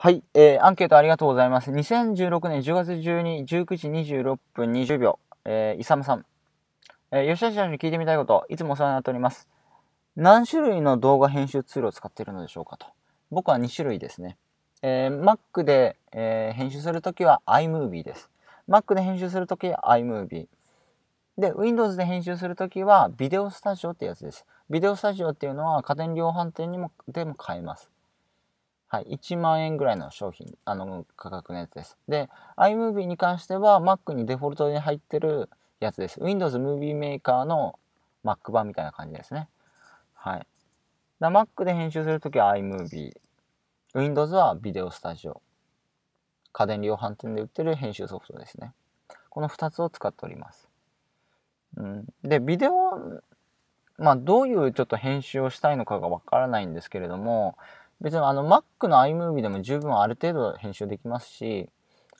はい、えー、アンケートありがとうございます。2016年10月12、19時26分20秒、えー、イサムさん。えー、吉田社長に聞いてみたいこと、いつもお世話になっております。何種類の動画編集ツールを使っているのでしょうかと。僕は2種類ですね。えー、Mac で、えー、編集するときは iMovie です。Mac で編集するときは iMovie。で、Windows で編集するときはビデオスタジオってやつです。ビデオスタジオっていうのは家電量販店にもでも買えます。はい、1万円ぐらいの商品、あの、価格のやつです。で、iMovie に関しては Mac にデフォルトに入ってるやつです。Windows Movie Maker の Mac 版みたいな感じですね。はい。だ Mac で編集するときは iMovie。Windows はビデオスタジオ。家電量販店で売ってる編集ソフトですね。この2つを使っております。うん、で、ビデオ、まあ、どういうちょっと編集をしたいのかがわからないんですけれども、別にあの Mac の iMovie でも十分ある程度編集できますし、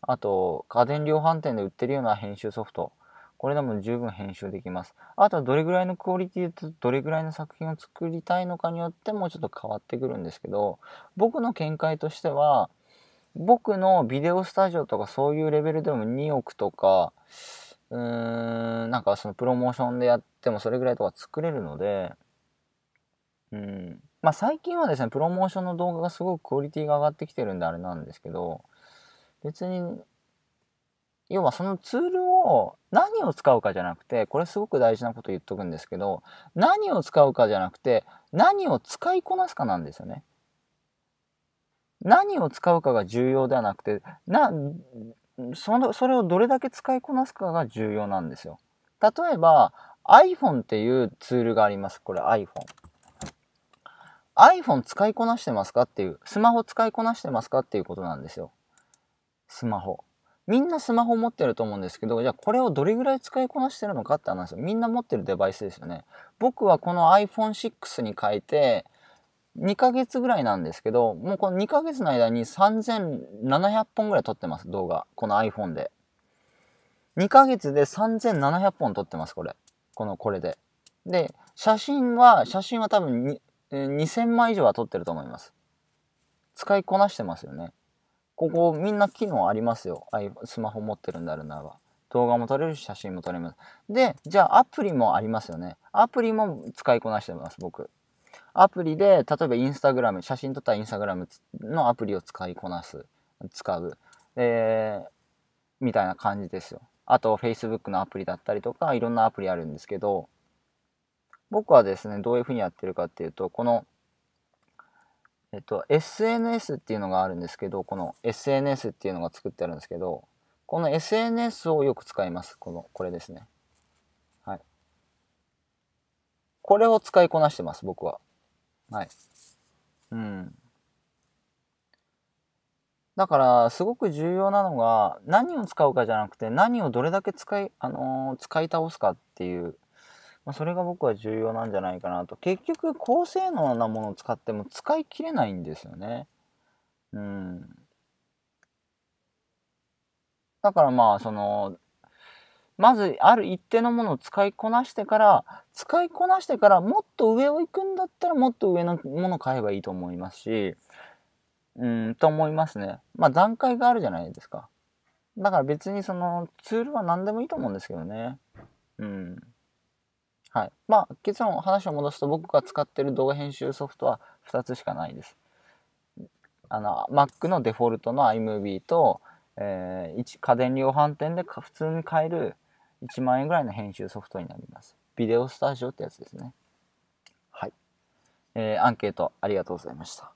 あと家電量販店で売ってるような編集ソフト、これでも十分編集できます。あとはどれぐらいのクオリティとどれぐらいの作品を作りたいのかによってもうちょっと変わってくるんですけど、僕の見解としては、僕のビデオスタジオとかそういうレベルでも2億とか、うーん、なんかそのプロモーションでやってもそれぐらいとか作れるので、うん、まあ、最近はですね、プロモーションの動画がすごくクオリティが上がってきてるんであれなんですけど、別に、要はそのツールを何を使うかじゃなくて、これすごく大事なこと言っとくんですけど、何を使うかじゃなくて、何を使いこなすかなんですよね。何を使うかが重要ではなくて、な、その、それをどれだけ使いこなすかが重要なんですよ。例えば、iPhone っていうツールがあります。これ iPhone。iPhone 使いこなしてますかっていう、スマホ使いこなしてますかっていうことなんですよ。スマホ。みんなスマホ持ってると思うんですけど、じゃあこれをどれぐらい使いこなしてるのかって話みんな持ってるデバイスですよね。僕はこの iPhone6 に変えて、2ヶ月ぐらいなんですけど、もうこの2ヶ月の間に3700本ぐらい撮ってます、動画。この iPhone で。2ヶ月で3700本撮ってます、これ。この、これで。で、写真は、写真は多分2000枚以上は撮ってると思います。使いこなしてますよね。ここみんな機能ありますよ。スマホ持ってるんだるならば。動画も撮れるし、写真も撮れます。で、じゃあアプリもありますよね。アプリも使いこなしてます、僕。アプリで、例えばインスタグラム、写真撮ったらインスタグラムのアプリを使いこなす。使う。えー、みたいな感じですよ。あと、Facebook のアプリだったりとか、いろんなアプリあるんですけど、僕はですね、どういうふうにやってるかっていうと、この、えっと、SNS っていうのがあるんですけど、この SNS っていうのが作ってあるんですけど、この SNS をよく使います。この、これですね。はい。これを使いこなしてます、僕は。はい。うん。だから、すごく重要なのが、何を使うかじゃなくて、何をどれだけ使い、あのー、使い倒すかっていうまあ、それが僕は重要なんじゃないかなと結局高性能なものを使っても使い切れないんですよねうんだからまあそのまずある一定のものを使いこなしてから使いこなしてからもっと上を行くんだったらもっと上のものを買えばいいと思いますしうんと思いますねまあ段階があるじゃないですかだから別にそのツールは何でもいいと思うんですけどねうんはい。まあ、結論、話を戻すと僕が使ってる動画編集ソフトは2つしかないです。あの、Mac のデフォルトの iMovie と、えー、家電量販店で普通に買える1万円ぐらいの編集ソフトになります。ビデオスタジオってやつですね。はい。えー、アンケートありがとうございました。